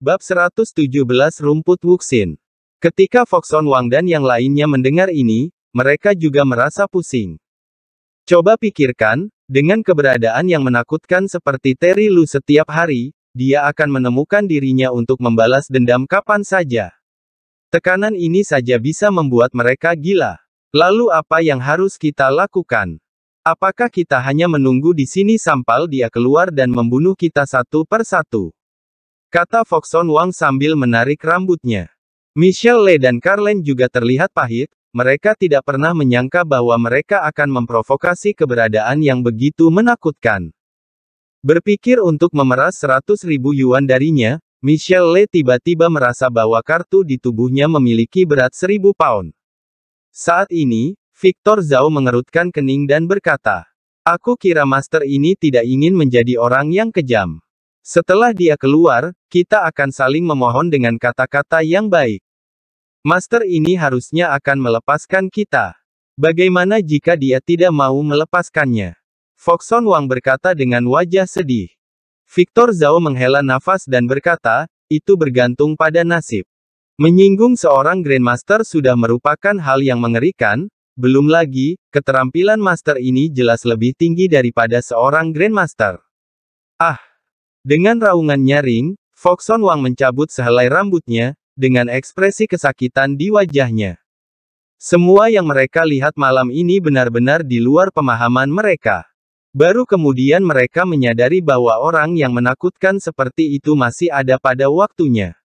Bab 117 Rumput Wuxin Ketika Foxon Wang dan yang lainnya mendengar ini, mereka juga merasa pusing. Coba pikirkan, dengan keberadaan yang menakutkan seperti Terry Lu setiap hari, dia akan menemukan dirinya untuk membalas dendam kapan saja. Tekanan ini saja bisa membuat mereka gila. Lalu apa yang harus kita lakukan? Apakah kita hanya menunggu di sini sampai dia keluar dan membunuh kita satu per satu? Kata Foxon Wang sambil menarik rambutnya. Michelle Lee dan Carlen juga terlihat pahit, mereka tidak pernah menyangka bahwa mereka akan memprovokasi keberadaan yang begitu menakutkan. Berpikir untuk memeras 100 ribu yuan darinya, Michelle Lee tiba-tiba merasa bahwa kartu di tubuhnya memiliki berat 1000 pound. Saat ini, Victor Zhao mengerutkan kening dan berkata, Aku kira master ini tidak ingin menjadi orang yang kejam. Setelah dia keluar, kita akan saling memohon dengan kata-kata yang baik. Master ini harusnya akan melepaskan kita. Bagaimana jika dia tidak mau melepaskannya? Foxon Wang berkata dengan wajah sedih. Victor Zhao menghela nafas dan berkata, itu bergantung pada nasib. Menyinggung seorang Grandmaster sudah merupakan hal yang mengerikan, belum lagi, keterampilan Master ini jelas lebih tinggi daripada seorang Grandmaster. Ah, dengan raungan nyaring, Foxon Wang mencabut sehelai rambutnya, dengan ekspresi kesakitan di wajahnya. Semua yang mereka lihat malam ini benar-benar di luar pemahaman mereka. Baru kemudian mereka menyadari bahwa orang yang menakutkan seperti itu masih ada pada waktunya.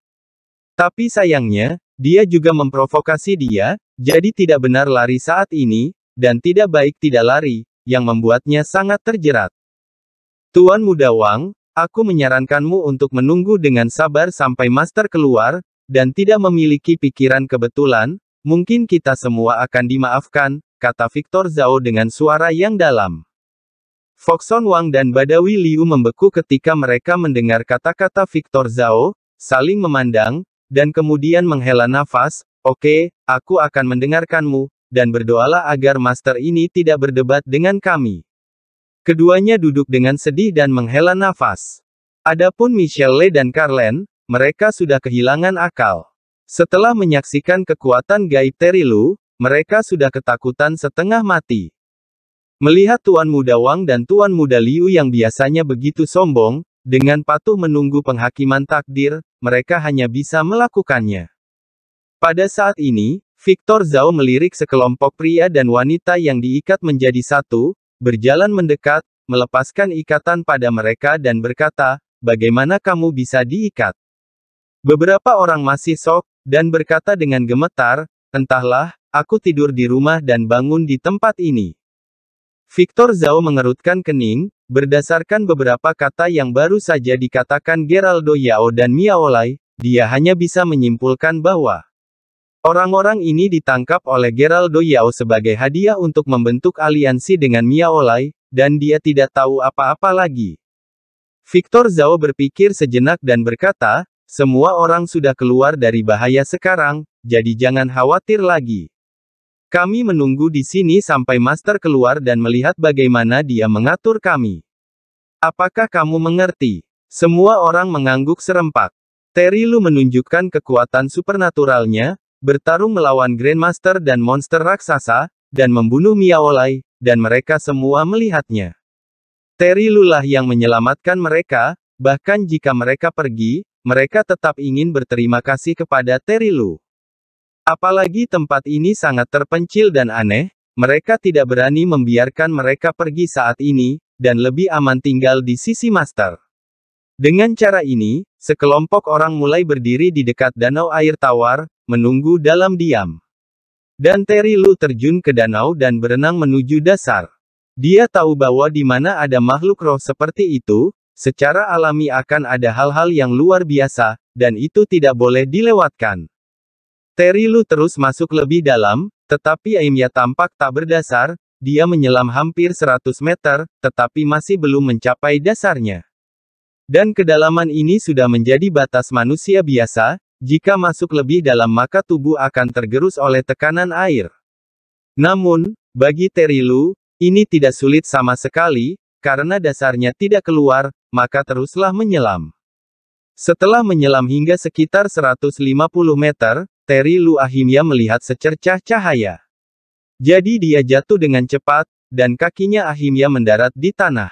Tapi sayangnya, dia juga memprovokasi dia, jadi tidak benar lari saat ini, dan tidak baik tidak lari, yang membuatnya sangat terjerat. Tuan Muda Wang, Aku menyarankanmu untuk menunggu dengan sabar sampai master keluar, dan tidak memiliki pikiran kebetulan, mungkin kita semua akan dimaafkan, kata Victor Zhao dengan suara yang dalam. Foxon Wang dan Badawi Liu membeku ketika mereka mendengar kata-kata Victor Zhao, saling memandang, dan kemudian menghela nafas, oke, okay, aku akan mendengarkanmu, dan berdoalah agar master ini tidak berdebat dengan kami. Keduanya duduk dengan sedih dan menghela nafas. Adapun Michelle dan Carlen, mereka sudah kehilangan akal. Setelah menyaksikan kekuatan gaib Terilu, mereka sudah ketakutan setengah mati. Melihat Tuan Muda Wang dan Tuan Muda Liu yang biasanya begitu sombong, dengan patuh menunggu penghakiman takdir, mereka hanya bisa melakukannya. Pada saat ini, Victor Zhao melirik sekelompok pria dan wanita yang diikat menjadi satu, berjalan mendekat, melepaskan ikatan pada mereka dan berkata, bagaimana kamu bisa diikat? Beberapa orang masih sok, dan berkata dengan gemetar, entahlah, aku tidur di rumah dan bangun di tempat ini. Victor Zhao mengerutkan kening, berdasarkan beberapa kata yang baru saja dikatakan Geraldo Yao dan Miaolai, dia hanya bisa menyimpulkan bahwa Orang-orang ini ditangkap oleh Geraldo Yao sebagai hadiah untuk membentuk aliansi dengan Miaolai, dan dia tidak tahu apa-apa lagi. Victor Zhao berpikir sejenak dan berkata, semua orang sudah keluar dari bahaya sekarang, jadi jangan khawatir lagi. Kami menunggu di sini sampai Master keluar dan melihat bagaimana dia mengatur kami. Apakah kamu mengerti? Semua orang mengangguk serempak. Terilu menunjukkan kekuatan supernaturalnya, bertarung melawan Grandmaster dan monster raksasa, dan membunuh Miaolai, dan mereka semua melihatnya. Terry Lulah yang menyelamatkan mereka, bahkan jika mereka pergi, mereka tetap ingin berterima kasih kepada Terry Lu. Apalagi tempat ini sangat terpencil dan aneh, mereka tidak berani membiarkan mereka pergi saat ini, dan lebih aman tinggal di sisi master. Dengan cara ini, Sekelompok orang mulai berdiri di dekat danau air tawar, menunggu dalam diam. Dan Terry Lu terjun ke danau dan berenang menuju dasar. Dia tahu bahwa di mana ada makhluk roh seperti itu, secara alami akan ada hal-hal yang luar biasa, dan itu tidak boleh dilewatkan. Terry Lu terus masuk lebih dalam, tetapi aimnya tampak tak berdasar, dia menyelam hampir 100 meter, tetapi masih belum mencapai dasarnya. Dan kedalaman ini sudah menjadi batas manusia biasa, jika masuk lebih dalam maka tubuh akan tergerus oleh tekanan air. Namun, bagi Terilu, ini tidak sulit sama sekali, karena dasarnya tidak keluar, maka teruslah menyelam. Setelah menyelam hingga sekitar 150 meter, Terry Lu Ahimya melihat secercah cahaya. Jadi dia jatuh dengan cepat, dan kakinya Ahimya mendarat di tanah.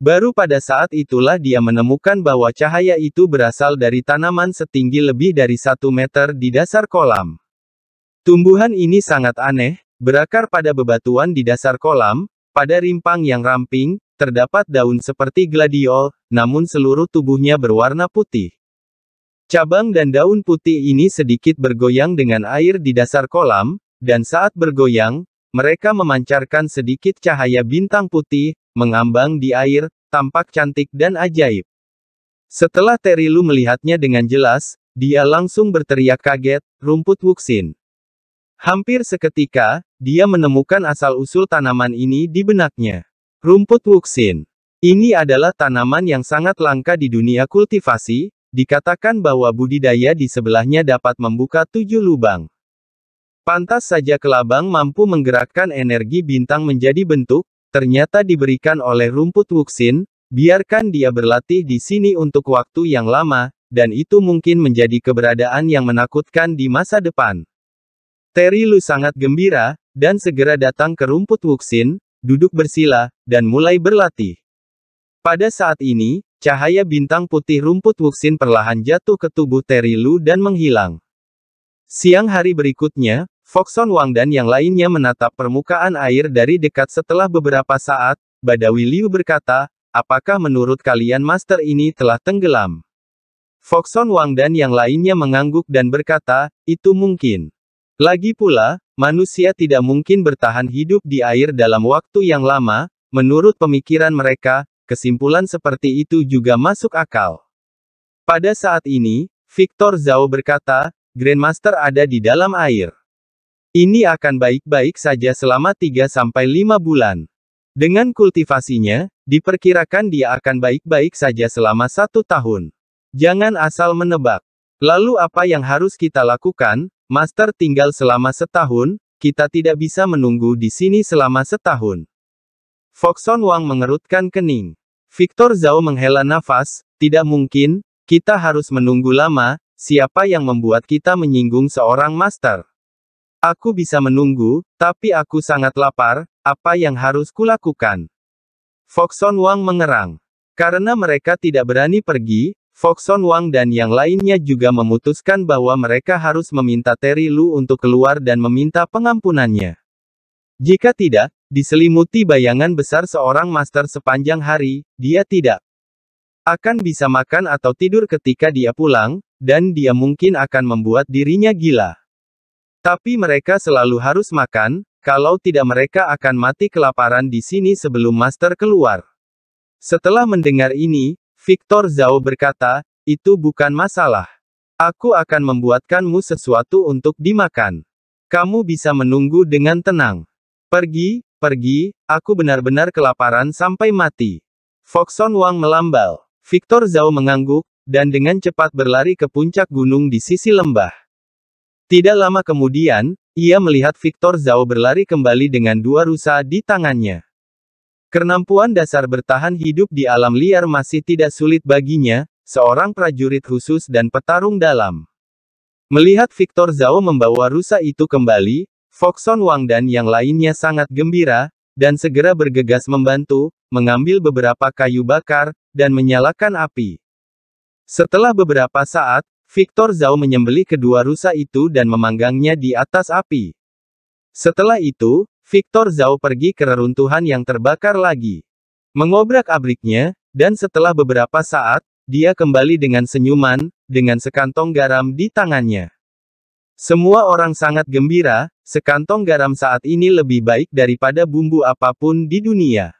Baru pada saat itulah dia menemukan bahwa cahaya itu berasal dari tanaman setinggi lebih dari satu meter di dasar kolam. Tumbuhan ini sangat aneh, berakar pada bebatuan di dasar kolam, pada rimpang yang ramping, terdapat daun seperti gladiol, namun seluruh tubuhnya berwarna putih. Cabang dan daun putih ini sedikit bergoyang dengan air di dasar kolam, dan saat bergoyang, mereka memancarkan sedikit cahaya bintang putih, mengambang di air, tampak cantik dan ajaib. Setelah Terilu melihatnya dengan jelas, dia langsung berteriak kaget, rumput wuxin. Hampir seketika, dia menemukan asal-usul tanaman ini di benaknya. Rumput wuxin. Ini adalah tanaman yang sangat langka di dunia kultivasi, dikatakan bahwa budidaya di sebelahnya dapat membuka tujuh lubang. Pantas saja kelabang mampu menggerakkan energi bintang menjadi bentuk, ternyata diberikan oleh rumput Wuxin, biarkan dia berlatih di sini untuk waktu yang lama, dan itu mungkin menjadi keberadaan yang menakutkan di masa depan. Terry Lu sangat gembira, dan segera datang ke rumput Wuxin, duduk bersila, dan mulai berlatih. Pada saat ini, cahaya bintang putih rumput Wuxin perlahan jatuh ke tubuh Terry Lu dan menghilang. Siang hari berikutnya, Foxon Wang dan yang lainnya menatap permukaan air dari dekat setelah beberapa saat, Badawi Liu berkata, apakah menurut kalian master ini telah tenggelam? Foxon Wang dan yang lainnya mengangguk dan berkata, itu mungkin. Lagi pula, manusia tidak mungkin bertahan hidup di air dalam waktu yang lama, menurut pemikiran mereka, kesimpulan seperti itu juga masuk akal. Pada saat ini, Victor Zhao berkata, Grandmaster ada di dalam air. Ini akan baik-baik saja selama 3-5 bulan. Dengan kultivasinya, diperkirakan dia akan baik-baik saja selama satu tahun. Jangan asal menebak. Lalu apa yang harus kita lakukan? Master tinggal selama setahun, kita tidak bisa menunggu di sini selama setahun. Foxon Wang mengerutkan kening. Victor Zhao menghela nafas, tidak mungkin, kita harus menunggu lama, siapa yang membuat kita menyinggung seorang master? Aku bisa menunggu, tapi aku sangat lapar, apa yang harus kulakukan? Foxon Wang mengerang. Karena mereka tidak berani pergi, Foxon Wang dan yang lainnya juga memutuskan bahwa mereka harus meminta Terry Lu untuk keluar dan meminta pengampunannya. Jika tidak, diselimuti bayangan besar seorang master sepanjang hari, dia tidak akan bisa makan atau tidur ketika dia pulang, dan dia mungkin akan membuat dirinya gila. Tapi mereka selalu harus makan, kalau tidak mereka akan mati kelaparan di sini sebelum Master keluar. Setelah mendengar ini, Victor Zhao berkata, itu bukan masalah. Aku akan membuatkanmu sesuatu untuk dimakan. Kamu bisa menunggu dengan tenang. Pergi, pergi, aku benar-benar kelaparan sampai mati. Foxon Wang melambal. Victor Zhao mengangguk, dan dengan cepat berlari ke puncak gunung di sisi lembah. Tidak lama kemudian, ia melihat Victor Zhao berlari kembali dengan dua rusa di tangannya. Kernampuan dasar bertahan hidup di alam liar masih tidak sulit baginya, seorang prajurit khusus dan petarung dalam. Melihat Victor Zhao membawa rusa itu kembali, Foxon Wang dan yang lainnya sangat gembira, dan segera bergegas membantu, mengambil beberapa kayu bakar, dan menyalakan api. Setelah beberapa saat, Victor Zhao menyembelih kedua rusa itu dan memanggangnya di atas api. Setelah itu, Victor Zhao pergi ke reruntuhan yang terbakar lagi. Mengobrak-abriknya, dan setelah beberapa saat, dia kembali dengan senyuman, dengan sekantong garam di tangannya. Semua orang sangat gembira, sekantong garam saat ini lebih baik daripada bumbu apapun di dunia.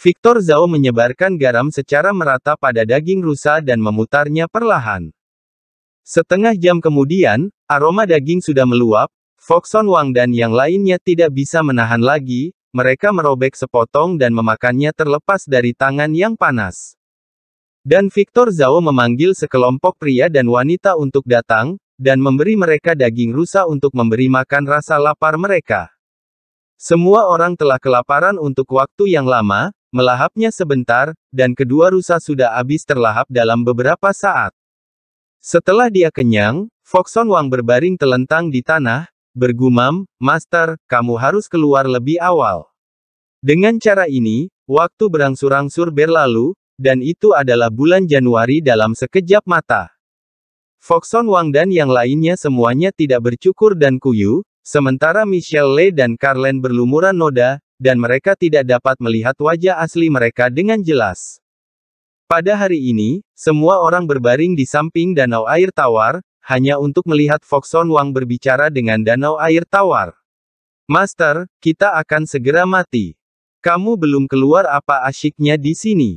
Victor Zhao menyebarkan garam secara merata pada daging rusa dan memutarnya perlahan. Setengah jam kemudian, aroma daging sudah meluap, Foxon Wang dan yang lainnya tidak bisa menahan lagi, mereka merobek sepotong dan memakannya terlepas dari tangan yang panas. Dan Victor Zhao memanggil sekelompok pria dan wanita untuk datang, dan memberi mereka daging rusa untuk memberi makan rasa lapar mereka. Semua orang telah kelaparan untuk waktu yang lama, melahapnya sebentar, dan kedua rusa sudah habis terlahap dalam beberapa saat. Setelah dia kenyang, Foxon Wang berbaring telentang di tanah, bergumam, Master, kamu harus keluar lebih awal. Dengan cara ini, waktu berangsur-angsur berlalu, dan itu adalah bulan Januari dalam sekejap mata. Foxon Wang dan yang lainnya semuanya tidak bercukur dan kuyu, sementara Michelle Le dan Carlen berlumuran noda, dan mereka tidak dapat melihat wajah asli mereka dengan jelas. Pada hari ini, semua orang berbaring di samping danau air tawar, hanya untuk melihat Foxon Wang berbicara dengan danau air tawar. Master, kita akan segera mati. Kamu belum keluar apa asyiknya di sini.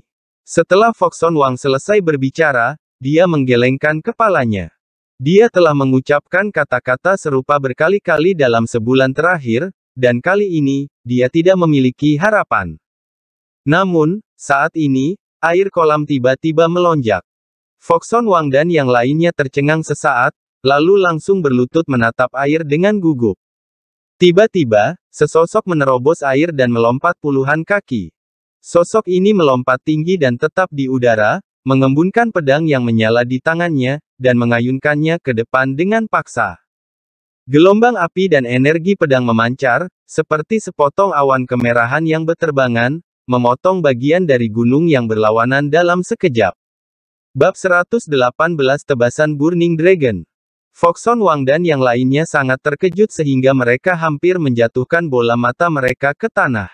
Setelah Foxon Wang selesai berbicara, dia menggelengkan kepalanya. Dia telah mengucapkan kata-kata serupa berkali-kali dalam sebulan terakhir, dan kali ini, dia tidak memiliki harapan. Namun, saat ini, Air kolam tiba-tiba melonjak. Foxon Wang dan yang lainnya tercengang sesaat, lalu langsung berlutut menatap air dengan gugup. Tiba-tiba, sesosok menerobos air dan melompat puluhan kaki. Sosok ini melompat tinggi dan tetap di udara, mengembunkan pedang yang menyala di tangannya, dan mengayunkannya ke depan dengan paksa. Gelombang api dan energi pedang memancar, seperti sepotong awan kemerahan yang beterbangan, memotong bagian dari gunung yang berlawanan dalam sekejap. Bab 118 Tebasan Burning Dragon Foxon Wang dan yang lainnya sangat terkejut sehingga mereka hampir menjatuhkan bola mata mereka ke tanah.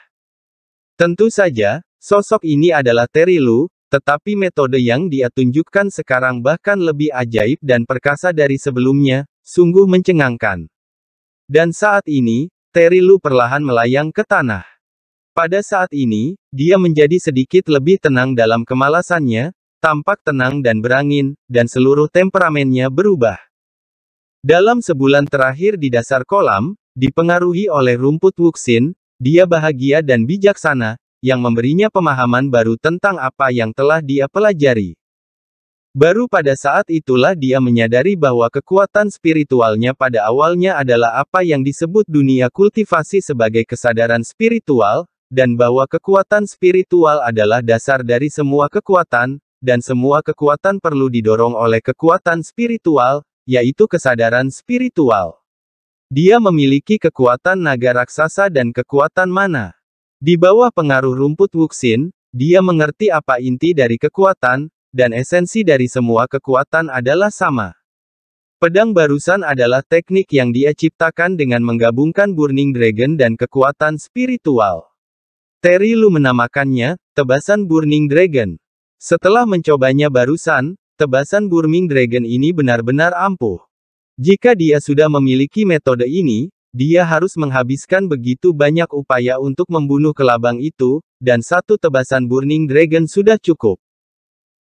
Tentu saja, sosok ini adalah Terry Lu, tetapi metode yang dia tunjukkan sekarang bahkan lebih ajaib dan perkasa dari sebelumnya, sungguh mencengangkan. Dan saat ini, Terilu perlahan melayang ke tanah. Pada saat ini, dia menjadi sedikit lebih tenang dalam kemalasannya, tampak tenang dan berangin, dan seluruh temperamennya berubah. Dalam sebulan terakhir di dasar kolam, dipengaruhi oleh rumput wuxin, dia bahagia dan bijaksana, yang memberinya pemahaman baru tentang apa yang telah dia pelajari. Baru pada saat itulah dia menyadari bahwa kekuatan spiritualnya pada awalnya adalah apa yang disebut dunia kultivasi sebagai kesadaran spiritual, dan bahwa kekuatan spiritual adalah dasar dari semua kekuatan, dan semua kekuatan perlu didorong oleh kekuatan spiritual, yaitu kesadaran spiritual. Dia memiliki kekuatan naga raksasa dan kekuatan mana. Di bawah pengaruh rumput Wuxin, dia mengerti apa inti dari kekuatan, dan esensi dari semua kekuatan adalah sama. Pedang barusan adalah teknik yang dia ciptakan dengan menggabungkan Burning Dragon dan kekuatan spiritual. Terry Lu menamakannya, tebasan Burning Dragon. Setelah mencobanya barusan, tebasan Burning Dragon ini benar-benar ampuh. Jika dia sudah memiliki metode ini, dia harus menghabiskan begitu banyak upaya untuk membunuh kelabang itu, dan satu tebasan Burning Dragon sudah cukup.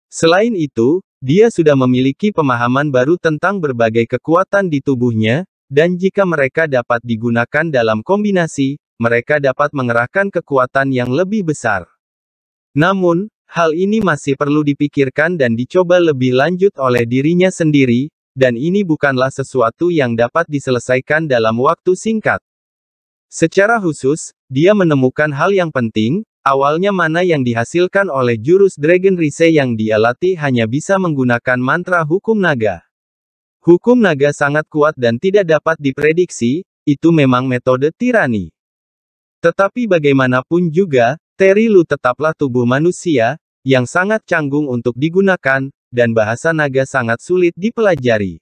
Selain itu, dia sudah memiliki pemahaman baru tentang berbagai kekuatan di tubuhnya, dan jika mereka dapat digunakan dalam kombinasi, mereka dapat mengerahkan kekuatan yang lebih besar. Namun, hal ini masih perlu dipikirkan dan dicoba lebih lanjut oleh dirinya sendiri, dan ini bukanlah sesuatu yang dapat diselesaikan dalam waktu singkat. Secara khusus, dia menemukan hal yang penting, awalnya mana yang dihasilkan oleh jurus Dragon Rise yang dia latih hanya bisa menggunakan mantra hukum naga. Hukum naga sangat kuat dan tidak dapat diprediksi, itu memang metode tirani. Tetapi bagaimanapun juga, Lu tetaplah tubuh manusia, yang sangat canggung untuk digunakan, dan bahasa naga sangat sulit dipelajari.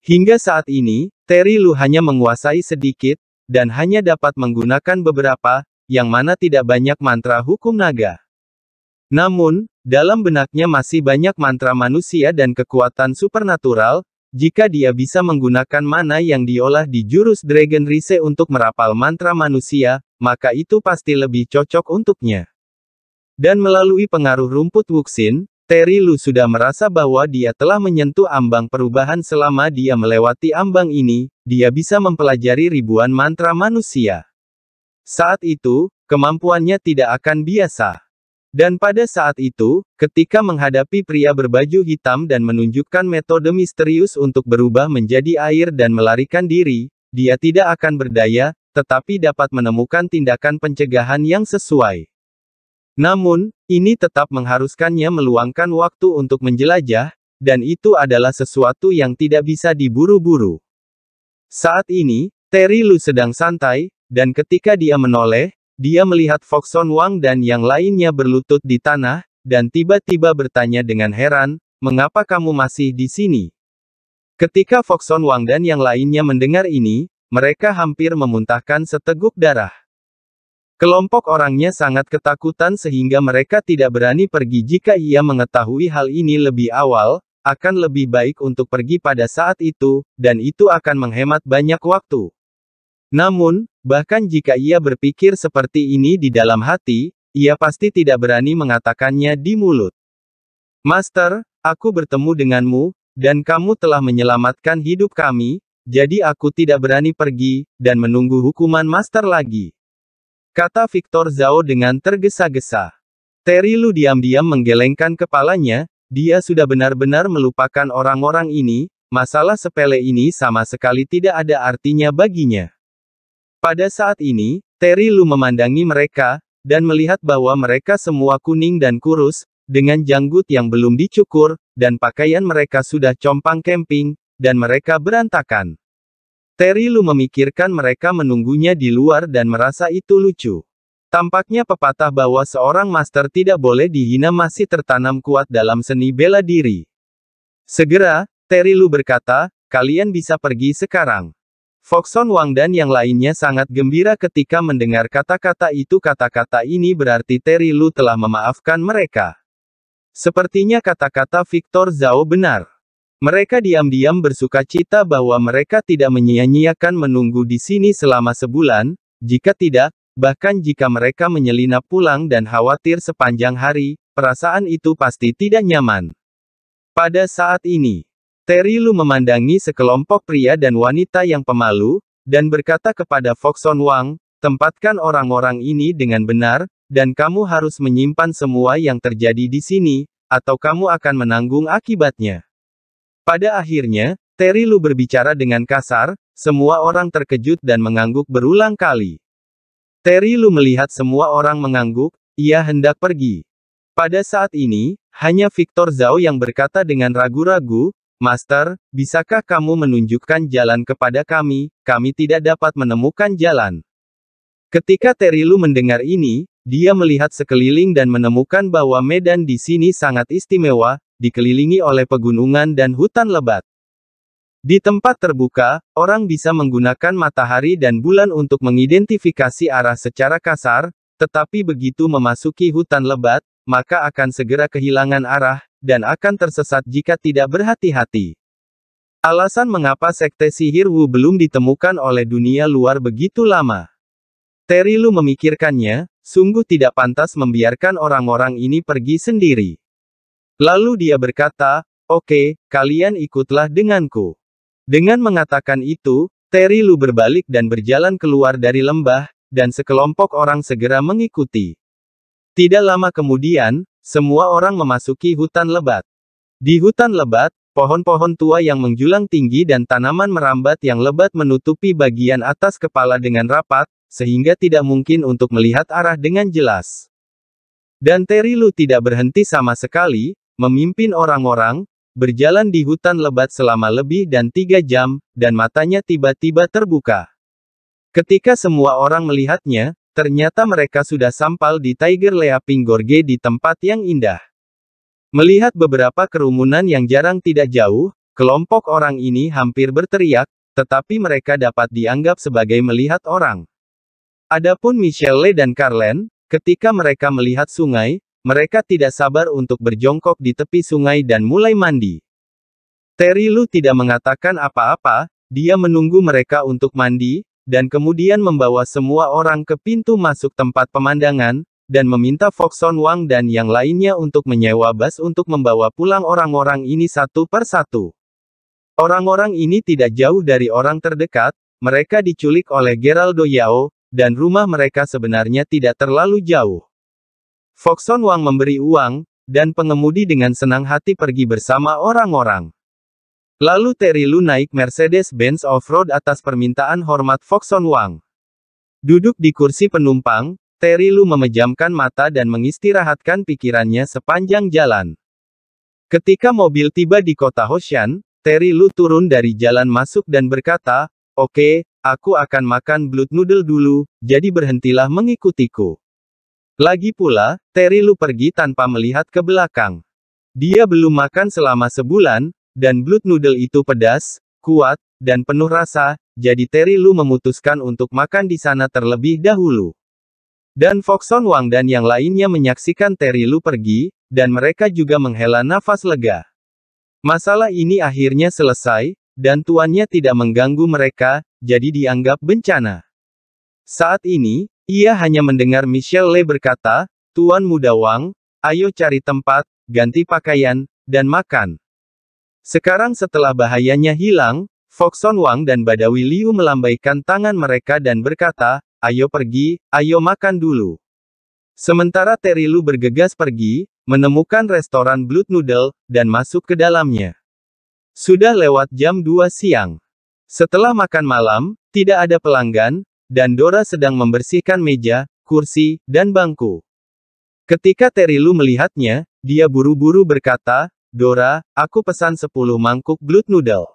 Hingga saat ini, Lu hanya menguasai sedikit, dan hanya dapat menggunakan beberapa, yang mana tidak banyak mantra hukum naga. Namun, dalam benaknya masih banyak mantra manusia dan kekuatan supernatural, jika dia bisa menggunakan mana yang diolah di jurus Dragon Rise untuk merapal mantra manusia, maka itu pasti lebih cocok untuknya. Dan melalui pengaruh rumput Wuxin, Terry Lu sudah merasa bahwa dia telah menyentuh ambang perubahan selama dia melewati ambang ini, dia bisa mempelajari ribuan mantra manusia. Saat itu, kemampuannya tidak akan biasa. Dan pada saat itu, ketika menghadapi pria berbaju hitam dan menunjukkan metode misterius untuk berubah menjadi air dan melarikan diri, dia tidak akan berdaya, tetapi dapat menemukan tindakan pencegahan yang sesuai. Namun, ini tetap mengharuskannya meluangkan waktu untuk menjelajah, dan itu adalah sesuatu yang tidak bisa diburu-buru. Saat ini, Terry Lu sedang santai, dan ketika dia menoleh, dia melihat Foxon Wang dan yang lainnya berlutut di tanah, dan tiba-tiba bertanya dengan heran, mengapa kamu masih di sini? Ketika Foxon Wang dan yang lainnya mendengar ini, mereka hampir memuntahkan seteguk darah. Kelompok orangnya sangat ketakutan sehingga mereka tidak berani pergi jika ia mengetahui hal ini lebih awal, akan lebih baik untuk pergi pada saat itu, dan itu akan menghemat banyak waktu. Namun, Bahkan jika ia berpikir seperti ini di dalam hati, ia pasti tidak berani mengatakannya di mulut. Master, aku bertemu denganmu, dan kamu telah menyelamatkan hidup kami, jadi aku tidak berani pergi, dan menunggu hukuman Master lagi. Kata Victor Zhao dengan tergesa-gesa. Terry Lu diam-diam menggelengkan kepalanya, dia sudah benar-benar melupakan orang-orang ini, masalah sepele ini sama sekali tidak ada artinya baginya. Pada saat ini, Terry Lu memandangi mereka, dan melihat bahwa mereka semua kuning dan kurus, dengan janggut yang belum dicukur, dan pakaian mereka sudah compang camping, dan mereka berantakan. Terry Lu memikirkan mereka menunggunya di luar dan merasa itu lucu. Tampaknya pepatah bahwa seorang master tidak boleh dihina masih tertanam kuat dalam seni bela diri. Segera, Terry Lu berkata, kalian bisa pergi sekarang. Foxon Wang dan yang lainnya sangat gembira ketika mendengar kata-kata itu kata-kata ini berarti Terry Lu telah memaafkan mereka. Sepertinya kata-kata Victor Zhao benar. Mereka diam-diam bersuka cita bahwa mereka tidak menyia-nyiakan menunggu di sini selama sebulan, jika tidak, bahkan jika mereka menyelinap pulang dan khawatir sepanjang hari, perasaan itu pasti tidak nyaman. Pada saat ini, Terry Lu memandangi sekelompok pria dan wanita yang pemalu, dan berkata kepada Foxon Wang, tempatkan orang-orang ini dengan benar, dan kamu harus menyimpan semua yang terjadi di sini, atau kamu akan menanggung akibatnya. Pada akhirnya, Terry Lu berbicara dengan kasar, semua orang terkejut dan mengangguk berulang kali. Terry Lu melihat semua orang mengangguk, ia hendak pergi. Pada saat ini, hanya Victor Zhao yang berkata dengan ragu-ragu, Master, bisakah kamu menunjukkan jalan kepada kami? Kami tidak dapat menemukan jalan. Ketika Terilu mendengar ini, dia melihat sekeliling dan menemukan bahwa medan di sini sangat istimewa, dikelilingi oleh pegunungan dan hutan lebat. Di tempat terbuka, orang bisa menggunakan matahari dan bulan untuk mengidentifikasi arah secara kasar, tetapi begitu memasuki hutan lebat, maka akan segera kehilangan arah, dan akan tersesat jika tidak berhati-hati. Alasan mengapa sekte sihir Wu belum ditemukan oleh dunia luar begitu lama. Terry Lu memikirkannya, sungguh tidak pantas membiarkan orang-orang ini pergi sendiri. Lalu dia berkata, Oke, kalian ikutlah denganku. Dengan mengatakan itu, Terry Lu berbalik dan berjalan keluar dari lembah, dan sekelompok orang segera mengikuti. Tidak lama kemudian, semua orang memasuki hutan lebat. Di hutan lebat, pohon-pohon tua yang menjulang tinggi dan tanaman merambat yang lebat menutupi bagian atas kepala dengan rapat, sehingga tidak mungkin untuk melihat arah dengan jelas. Dan Terry Lu tidak berhenti sama sekali, memimpin orang-orang, berjalan di hutan lebat selama lebih dan tiga jam, dan matanya tiba-tiba terbuka. Ketika semua orang melihatnya, Ternyata mereka sudah sampal di Tiger Leaping Gorge di tempat yang indah. Melihat beberapa kerumunan yang jarang tidak jauh, kelompok orang ini hampir berteriak, tetapi mereka dapat dianggap sebagai melihat orang. Adapun Michelle dan Carlen, ketika mereka melihat sungai, mereka tidak sabar untuk berjongkok di tepi sungai dan mulai mandi. Terry Lu tidak mengatakan apa-apa, dia menunggu mereka untuk mandi, dan kemudian membawa semua orang ke pintu masuk tempat pemandangan, dan meminta Foxon Wang dan yang lainnya untuk menyewa bus untuk membawa pulang orang-orang ini satu per satu. Orang-orang ini tidak jauh dari orang terdekat, mereka diculik oleh Geraldo Yao, dan rumah mereka sebenarnya tidak terlalu jauh. Foxon Wang memberi uang, dan pengemudi dengan senang hati pergi bersama orang-orang. Lalu Terry Lu naik Mercedes-Benz off-road atas permintaan hormat Foxon Wang. Duduk di kursi penumpang, Terry Lu memejamkan mata dan mengistirahatkan pikirannya sepanjang jalan. Ketika mobil tiba di kota Hoshan, Terry Lu turun dari jalan masuk dan berkata, Oke, okay, aku akan makan blood noodle dulu, jadi berhentilah mengikutiku. Lagi pula, Terry Lu pergi tanpa melihat ke belakang. Dia belum makan selama sebulan, dan blood noodle itu pedas, kuat, dan penuh rasa, jadi Terry Lu memutuskan untuk makan di sana terlebih dahulu. Dan Foxon Wang dan yang lainnya menyaksikan Terry Lu pergi, dan mereka juga menghela nafas lega. Masalah ini akhirnya selesai, dan tuannya tidak mengganggu mereka, jadi dianggap bencana. Saat ini, ia hanya mendengar Michelle Le berkata, Tuan Muda Wang, ayo cari tempat, ganti pakaian, dan makan. Sekarang setelah bahayanya hilang, Foxon Wang dan Badawi Liu melambaikan tangan mereka dan berkata, ayo pergi, ayo makan dulu. Sementara Terry Lu bergegas pergi, menemukan restoran Blood Noodle, dan masuk ke dalamnya. Sudah lewat jam 2 siang. Setelah makan malam, tidak ada pelanggan, dan Dora sedang membersihkan meja, kursi, dan bangku. Ketika Terilu melihatnya, dia buru-buru berkata, Dora, aku pesan 10 mangkuk blood noodle.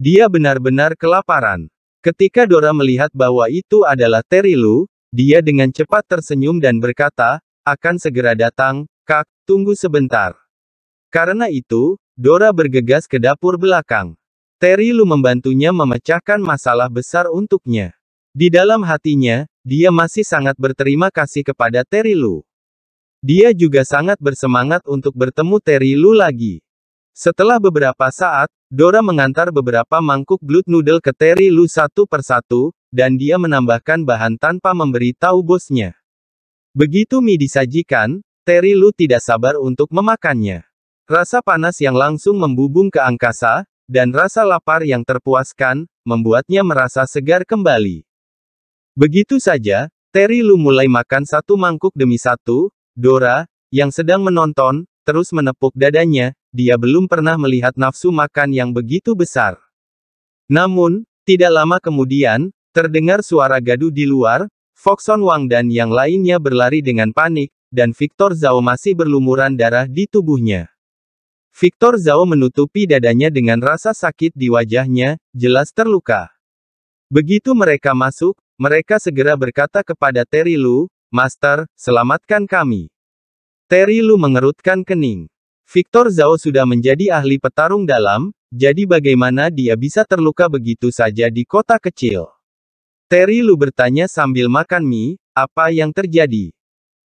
Dia benar-benar kelaparan. Ketika Dora melihat bahwa itu adalah Terry Lu, dia dengan cepat tersenyum dan berkata, akan segera datang, kak, tunggu sebentar. Karena itu, Dora bergegas ke dapur belakang. Terry Lu membantunya memecahkan masalah besar untuknya. Di dalam hatinya, dia masih sangat berterima kasih kepada Terry Lu. Dia juga sangat bersemangat untuk bertemu Terry Lu lagi. Setelah beberapa saat, Dora mengantar beberapa mangkuk blood noodle ke Terry Lu satu persatu, dan dia menambahkan bahan tanpa memberi tahu bosnya. Begitu mie disajikan, Terry Lu tidak sabar untuk memakannya. Rasa panas yang langsung membubung ke angkasa, dan rasa lapar yang terpuaskan, membuatnya merasa segar kembali. Begitu saja, Terry Lu mulai makan satu mangkuk demi satu, Dora, yang sedang menonton, terus menepuk dadanya, dia belum pernah melihat nafsu makan yang begitu besar. Namun, tidak lama kemudian, terdengar suara gaduh di luar, Foxon Wang dan yang lainnya berlari dengan panik, dan Victor Zhao masih berlumuran darah di tubuhnya. Victor Zhao menutupi dadanya dengan rasa sakit di wajahnya, jelas terluka. Begitu mereka masuk, mereka segera berkata kepada Terry Lu, Master, selamatkan kami. Terry Lu mengerutkan kening. Victor Zhao sudah menjadi ahli petarung dalam, jadi bagaimana dia bisa terluka begitu saja di kota kecil? Terry Lu bertanya sambil makan mie, apa yang terjadi?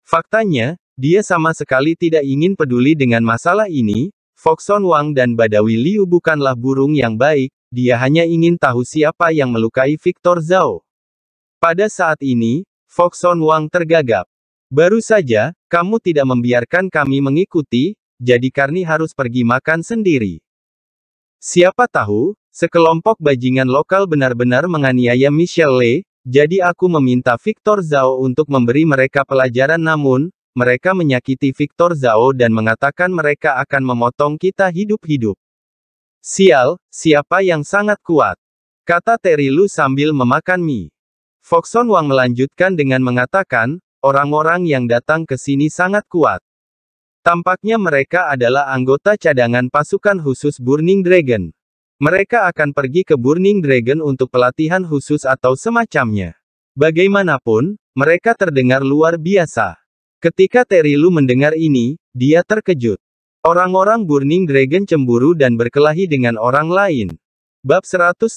Faktanya, dia sama sekali tidak ingin peduli dengan masalah ini, Foxon Wang dan Badawi Liu bukanlah burung yang baik, dia hanya ingin tahu siapa yang melukai Victor Zhao. Pada saat ini, Foxon Wang tergagap. Baru saja, kamu tidak membiarkan kami mengikuti, jadi Karni harus pergi makan sendiri. Siapa tahu, sekelompok bajingan lokal benar-benar menganiaya Michelle Le, jadi aku meminta Victor Zhao untuk memberi mereka pelajaran namun, mereka menyakiti Victor Zhao dan mengatakan mereka akan memotong kita hidup-hidup. Sial, siapa yang sangat kuat? Kata Terry Lu sambil memakan mie. Foxon Wang melanjutkan dengan mengatakan, orang-orang yang datang ke sini sangat kuat. Tampaknya mereka adalah anggota cadangan pasukan khusus Burning Dragon. Mereka akan pergi ke Burning Dragon untuk pelatihan khusus atau semacamnya. Bagaimanapun, mereka terdengar luar biasa. Ketika Terilu mendengar ini, dia terkejut. Orang-orang Burning Dragon cemburu dan berkelahi dengan orang lain. Bab 119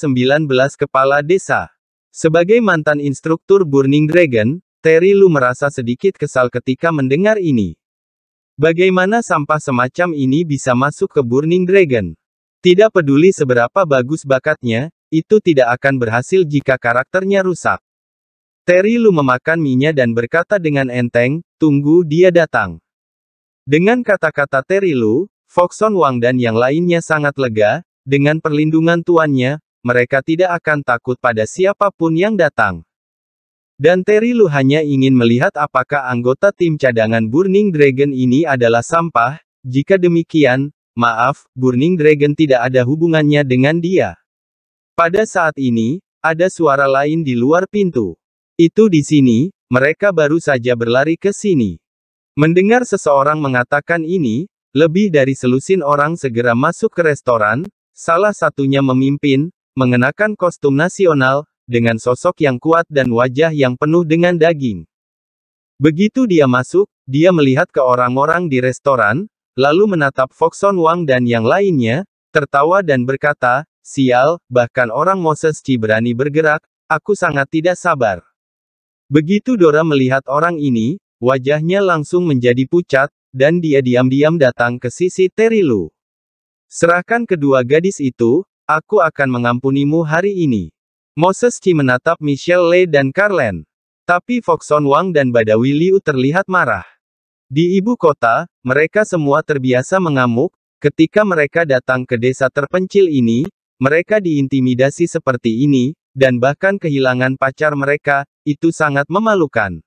Kepala Desa sebagai mantan instruktur Burning Dragon, Terry Lu merasa sedikit kesal ketika mendengar ini. Bagaimana sampah semacam ini bisa masuk ke Burning Dragon? Tidak peduli seberapa bagus bakatnya, itu tidak akan berhasil jika karakternya rusak. Terry Lu memakan minyak dan berkata dengan enteng, tunggu dia datang. Dengan kata-kata Terry Lu, Foxon Wang dan yang lainnya sangat lega, dengan perlindungan tuannya, mereka tidak akan takut pada siapapun yang datang. Dan Terry Lu hanya ingin melihat apakah anggota tim cadangan Burning Dragon ini adalah sampah, jika demikian, maaf, Burning Dragon tidak ada hubungannya dengan dia. Pada saat ini, ada suara lain di luar pintu. Itu di sini, mereka baru saja berlari ke sini. Mendengar seseorang mengatakan ini, lebih dari selusin orang segera masuk ke restoran, salah satunya memimpin, mengenakan kostum nasional, dengan sosok yang kuat dan wajah yang penuh dengan daging. Begitu dia masuk, dia melihat ke orang-orang di restoran, lalu menatap Foxon Wang dan yang lainnya, tertawa dan berkata, Sial, bahkan orang Moses Chi berani bergerak, aku sangat tidak sabar. Begitu Dora melihat orang ini, wajahnya langsung menjadi pucat, dan dia diam-diam datang ke sisi Terilu. Serahkan kedua gadis itu, Aku akan mengampunimu hari ini. Moses Chi menatap Michelle Lee dan Carlen. Tapi Foxon Wang dan Badawi Liu terlihat marah. Di ibu kota, mereka semua terbiasa mengamuk, ketika mereka datang ke desa terpencil ini, mereka diintimidasi seperti ini, dan bahkan kehilangan pacar mereka, itu sangat memalukan.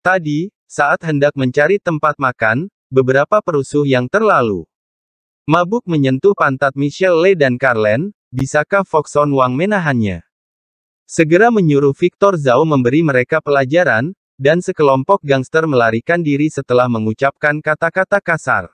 Tadi, saat hendak mencari tempat makan, beberapa perusuh yang terlalu Mabuk menyentuh pantat Michelle Le dan Carlen, bisakah Foxon Wang menahannya? Segera menyuruh Victor Zhao memberi mereka pelajaran, dan sekelompok gangster melarikan diri setelah mengucapkan kata-kata kasar.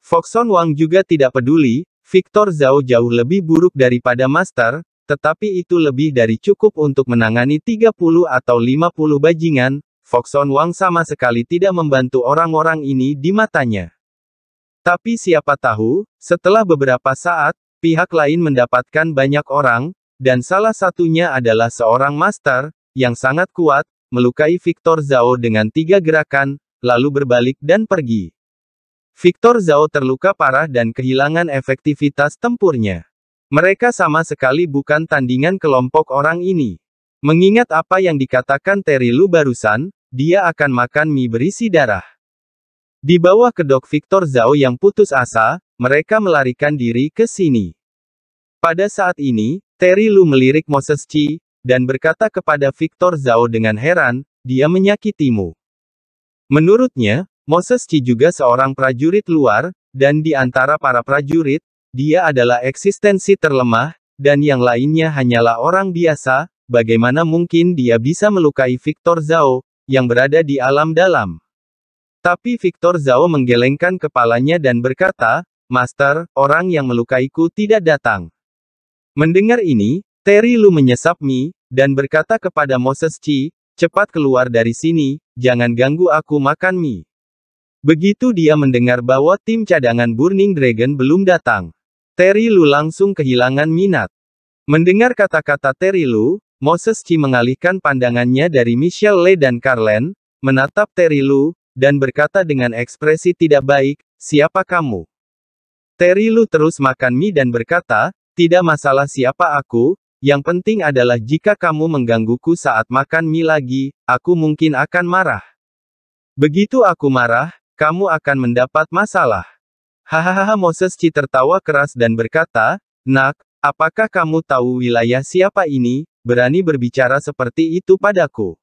Foxon Wang juga tidak peduli, Victor Zhao jauh lebih buruk daripada Master, tetapi itu lebih dari cukup untuk menangani 30 atau 50 bajingan, Foxon Wang sama sekali tidak membantu orang-orang ini di matanya. Tapi siapa tahu, setelah beberapa saat, pihak lain mendapatkan banyak orang, dan salah satunya adalah seorang master, yang sangat kuat, melukai Victor Zhao dengan tiga gerakan, lalu berbalik dan pergi. Victor Zhao terluka parah dan kehilangan efektivitas tempurnya. Mereka sama sekali bukan tandingan kelompok orang ini. Mengingat apa yang dikatakan Terry Lu barusan, dia akan makan mie berisi darah. Di bawah kedok Victor Zhao yang putus asa, mereka melarikan diri ke sini. Pada saat ini, Terry Lu melirik Moses Chi, dan berkata kepada Victor Zhao dengan heran, dia menyakitimu. Menurutnya, Moses Chi juga seorang prajurit luar, dan di antara para prajurit, dia adalah eksistensi terlemah, dan yang lainnya hanyalah orang biasa, bagaimana mungkin dia bisa melukai Victor Zhao, yang berada di alam dalam. Tapi Victor Zhao menggelengkan kepalanya dan berkata, Master, orang yang melukaiku tidak datang. Mendengar ini, Terry Lu menyesap Mi, dan berkata kepada Moses Chi, cepat keluar dari sini, jangan ganggu aku makan Mi. Begitu dia mendengar bahwa tim cadangan Burning Dragon belum datang, Terry Lu langsung kehilangan minat. Mendengar kata-kata Terry Lu, Moses Chi mengalihkan pandangannya dari Michelle Le dan Carlen, menatap Terry Lu, dan berkata dengan ekspresi tidak baik, siapa kamu? Terry Lu terus makan mie dan berkata, tidak masalah siapa aku, yang penting adalah jika kamu menggangguku saat makan mie lagi, aku mungkin akan marah. Begitu aku marah, kamu akan mendapat masalah. Hahaha Moses Chi tertawa keras dan berkata, Nak, apakah kamu tahu wilayah siapa ini, berani berbicara seperti itu padaku.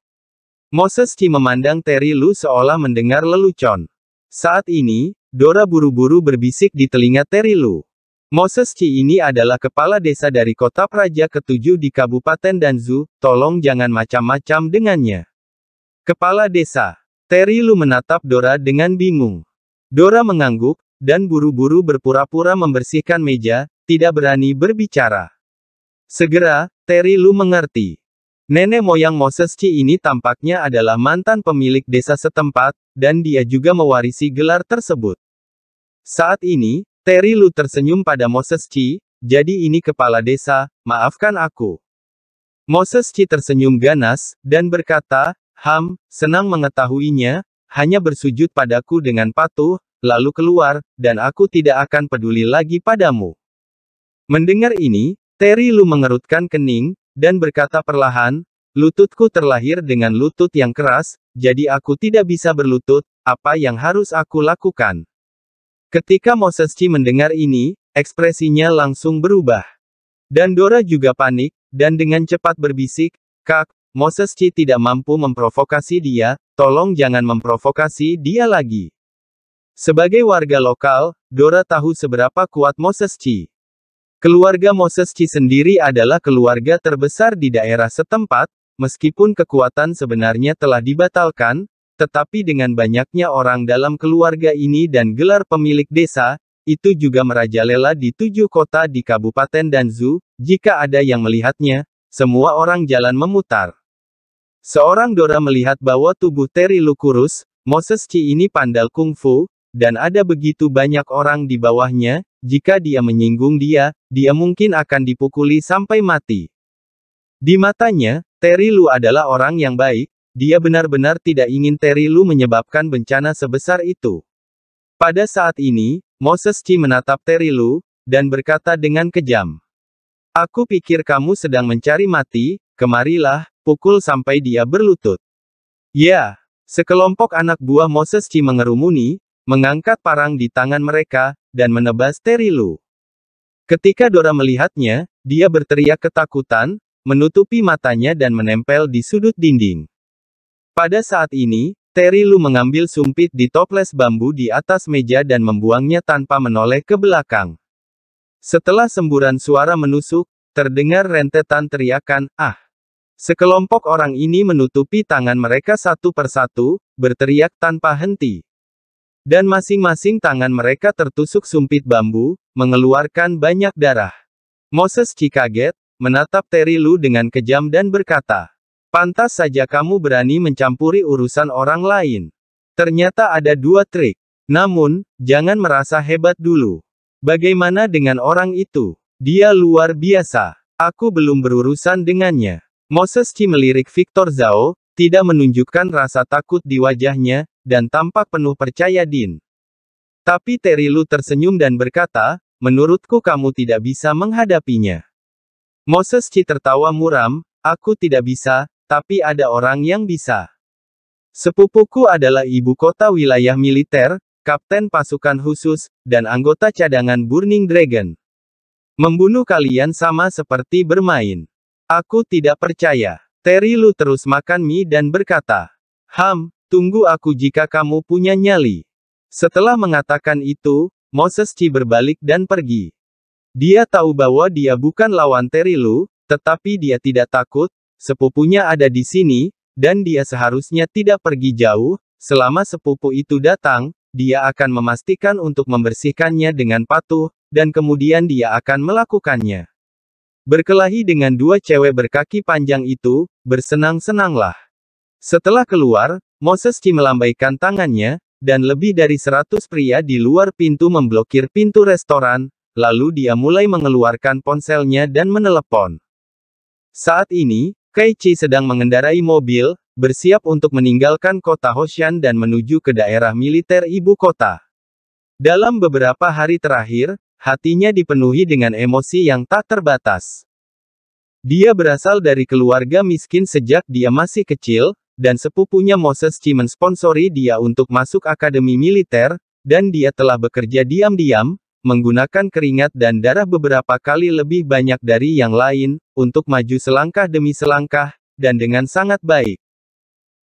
Moses Chi memandang Terry Lu seolah mendengar lelucon. Saat ini, Dora buru-buru berbisik di telinga Terry Lu. Moses Chi ini adalah kepala desa dari kota Praja ketujuh di Kabupaten Danzu, tolong jangan macam-macam dengannya. Kepala desa, Terry Lu menatap Dora dengan bingung. Dora mengangguk, dan buru-buru berpura-pura membersihkan meja, tidak berani berbicara. Segera, Terry Lu mengerti. Nenek moyang Moses Chi ini tampaknya adalah mantan pemilik desa setempat, dan dia juga mewarisi gelar tersebut. Saat ini, Terry Lu tersenyum pada Moses Chi, jadi ini kepala desa, maafkan aku. Moses Chi tersenyum ganas, dan berkata, Ham, senang mengetahuinya, hanya bersujud padaku dengan patuh, lalu keluar, dan aku tidak akan peduli lagi padamu. Mendengar ini, Terry Lu mengerutkan kening, dan berkata perlahan, lututku terlahir dengan lutut yang keras, jadi aku tidak bisa berlutut, apa yang harus aku lakukan? Ketika Moses Chi mendengar ini, ekspresinya langsung berubah. Dan Dora juga panik, dan dengan cepat berbisik, Kak, Moses Chi tidak mampu memprovokasi dia, tolong jangan memprovokasi dia lagi. Sebagai warga lokal, Dora tahu seberapa kuat Moses Chi. Keluarga Moses Chi sendiri adalah keluarga terbesar di daerah setempat, meskipun kekuatan sebenarnya telah dibatalkan, tetapi dengan banyaknya orang dalam keluarga ini dan gelar pemilik desa, itu juga merajalela di tujuh kota di Kabupaten Danzu, jika ada yang melihatnya, semua orang jalan memutar. Seorang Dora melihat bahwa tubuh Terry Lukurus, kurus, Moses Chi ini pandal kungfu, dan ada begitu banyak orang di bawahnya, jika dia menyinggung dia, dia mungkin akan dipukuli sampai mati. Di matanya, Terry Lu adalah orang yang baik, dia benar-benar tidak ingin Terry Lu menyebabkan bencana sebesar itu. Pada saat ini, Moses Chi menatap Terry Lu, dan berkata dengan kejam. Aku pikir kamu sedang mencari mati, kemarilah, pukul sampai dia berlutut. Ya, sekelompok anak buah Moses Chi mengerumuni, mengangkat parang di tangan mereka, dan menebas Terilu. Ketika Dora melihatnya, dia berteriak ketakutan, menutupi matanya dan menempel di sudut dinding. Pada saat ini, Terilu mengambil sumpit di toples bambu di atas meja dan membuangnya tanpa menoleh ke belakang. Setelah semburan suara menusuk, terdengar rentetan teriakan, ah! Sekelompok orang ini menutupi tangan mereka satu persatu, berteriak tanpa henti. Dan masing-masing tangan mereka tertusuk sumpit bambu, mengeluarkan banyak darah. Moses cikaget, menatap Terry Lu dengan kejam dan berkata, Pantas saja kamu berani mencampuri urusan orang lain. Ternyata ada dua trik. Namun, jangan merasa hebat dulu. Bagaimana dengan orang itu? Dia luar biasa. Aku belum berurusan dengannya. Moses Chi melirik Victor Zhao, tidak menunjukkan rasa takut di wajahnya, dan tampak penuh percaya Din. Tapi Terilu tersenyum dan berkata, menurutku kamu tidak bisa menghadapinya. Moses Chi tertawa muram, aku tidak bisa, tapi ada orang yang bisa. Sepupuku adalah ibu kota wilayah militer, kapten pasukan khusus, dan anggota cadangan Burning Dragon. Membunuh kalian sama seperti bermain. Aku tidak percaya. Terry Lu terus makan mie dan berkata, Ham, Tunggu aku jika kamu punya nyali. Setelah mengatakan itu, Moses Chi berbalik dan pergi. Dia tahu bahwa dia bukan lawan Terilu, tetapi dia tidak takut, sepupunya ada di sini, dan dia seharusnya tidak pergi jauh, selama sepupu itu datang, dia akan memastikan untuk membersihkannya dengan patuh, dan kemudian dia akan melakukannya. Berkelahi dengan dua cewek berkaki panjang itu, bersenang-senanglah. Setelah keluar, Moses Chi melambaikan tangannya, dan lebih dari seratus pria di luar pintu memblokir pintu restoran, lalu dia mulai mengeluarkan ponselnya dan menelepon. Saat ini, Kei-Chi sedang mengendarai mobil, bersiap untuk meninggalkan kota Hoshan dan menuju ke daerah militer ibu kota. Dalam beberapa hari terakhir, hatinya dipenuhi dengan emosi yang tak terbatas. Dia berasal dari keluarga miskin sejak dia masih kecil, dan sepupunya Moses Chi mensponsori dia untuk masuk akademi militer, dan dia telah bekerja diam-diam, menggunakan keringat dan darah beberapa kali lebih banyak dari yang lain, untuk maju selangkah demi selangkah, dan dengan sangat baik.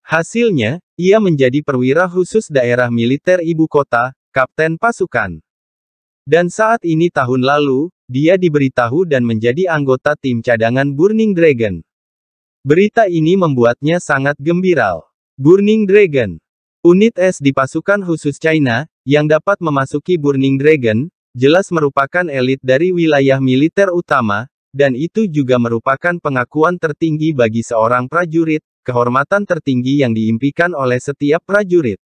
Hasilnya, ia menjadi perwira khusus daerah militer ibu kota, kapten pasukan. Dan saat ini tahun lalu, dia diberitahu dan menjadi anggota tim cadangan Burning Dragon. Berita ini membuatnya sangat gembira. Burning Dragon Unit S di pasukan khusus China, yang dapat memasuki Burning Dragon, jelas merupakan elit dari wilayah militer utama, dan itu juga merupakan pengakuan tertinggi bagi seorang prajurit, kehormatan tertinggi yang diimpikan oleh setiap prajurit.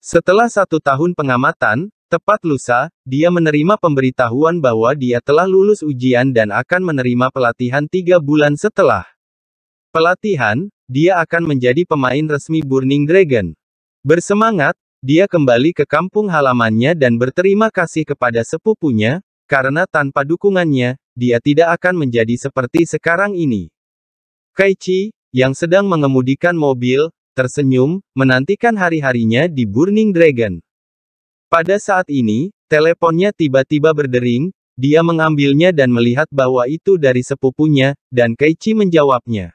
Setelah satu tahun pengamatan, Tepat lusa, dia menerima pemberitahuan bahwa dia telah lulus ujian dan akan menerima pelatihan tiga bulan setelah. Pelatihan, dia akan menjadi pemain resmi Burning Dragon. Bersemangat, dia kembali ke kampung halamannya dan berterima kasih kepada sepupunya, karena tanpa dukungannya, dia tidak akan menjadi seperti sekarang ini. Kaichi, yang sedang mengemudikan mobil, tersenyum, menantikan hari-harinya di Burning Dragon. Pada saat ini, teleponnya tiba-tiba berdering, dia mengambilnya dan melihat bahwa itu dari sepupunya, dan Keiichi menjawabnya.